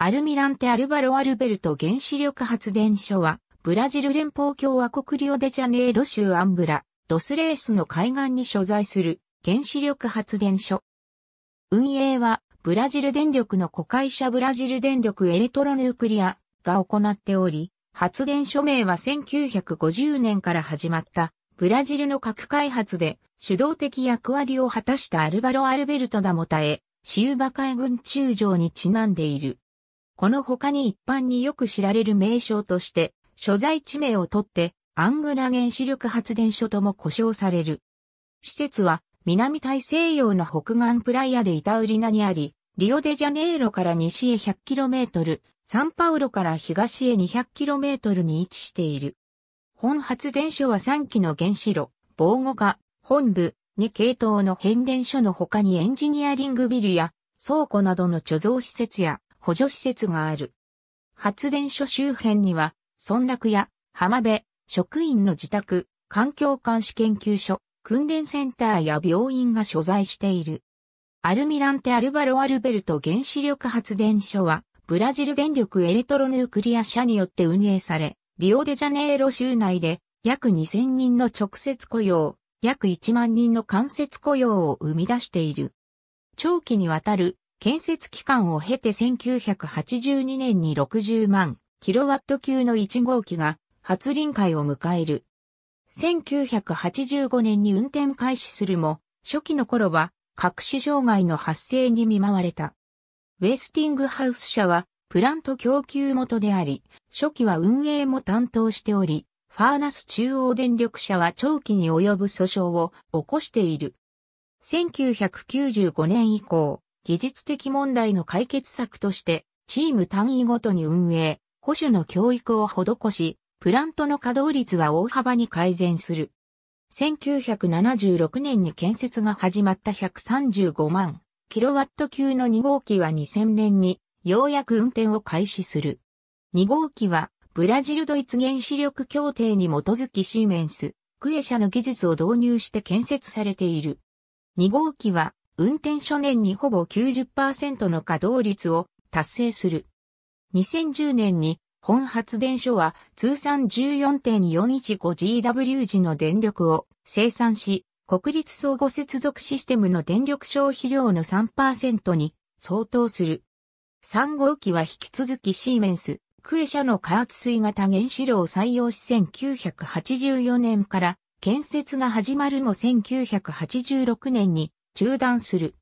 アルミランテ・アルバロ・アルベルト原子力発電所は、ブラジル連邦共和国リオデジャネイロ州アンブラ、ドスレースの海岸に所在する原子力発電所。運営は、ブラジル電力の子会社ブラジル電力エレトロヌークリアが行っており、発電所名は1950年から始まった、ブラジルの核開発で主導的役割を果たしたアルバロ・アルベルト・ダモタエ、シウバ海軍中将にちなんでいる。この他に一般によく知られる名称として、所在地名をとって、アングラ原子力発電所とも呼称される。施設は、南大西洋の北岸プライアでイタウリナにあり、リオデジャネイロから西へ 100km、サンパウロから東へ 200km に位置している。本発電所は3基の原子炉、防護化、本部、2系統の変電所の他にエンジニアリングビルや倉庫などの貯蔵施設や補助施設がある。発電所周辺には、村落や浜辺、職員の自宅、環境監視研究所、訓練センターや病院が所在している。アルミランテ・アルバロ・アルベルト原子力発電所は、ブラジル電力エレトロヌークリア社によって運営され、リオデジャネイロ州内で約2000人の直接雇用、約1万人の間接雇用を生み出している。長期にわたる建設期間を経て1982年に60万キロワット級の1号機が発輪会を迎える。1985年に運転開始するも、初期の頃は各種障害の発生に見舞われた。ウェスティングハウス社はプラント供給元であり、初期は運営も担当しており、ファーナス中央電力社は長期に及ぶ訴訟を起こしている。1995年以降、技術的問題の解決策として、チーム単位ごとに運営、保守の教育を施し、プラントの稼働率は大幅に改善する。1976年に建設が始まった135万キロワット級の2号機は2000年にようやく運転を開始する。2号機はブラジルドイツ原子力協定に基づきシーメンス、クエ社の技術を導入して建設されている。2号機は運転初年にほぼ90%の稼働率を達成する。2010年に本発電所は通算 14.415GW 時の電力を生産し、国立相互接続システムの電力消費量の3%に相当する。3号機は引き続きシーメンス、クエ社の加圧水型原子炉を採用し1984年から建設が始まるも1986年に中断する。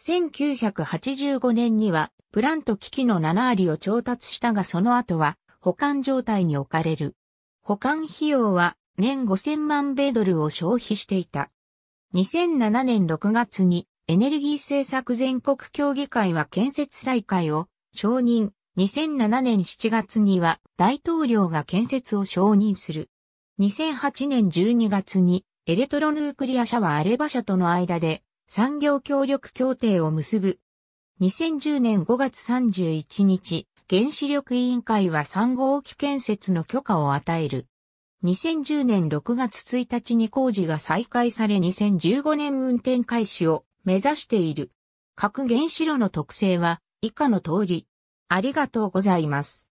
1985年には、プラント機器の7割を調達したがその後は、保管状態に置かれる。保管費用は年5000万米ドルを消費していた。2007年6月にエネルギー政策全国協議会は建設再開を承認。2007年7月には大統領が建設を承認する。2008年12月にエレトロヌークリア社はアレバ社との間で産業協力協定を結ぶ。2010年5月31日、原子力委員会は3号機建設の許可を与える。2010年6月1日に工事が再開され2015年運転開始を目指している。各原子炉の特性は以下の通り。ありがとうございます。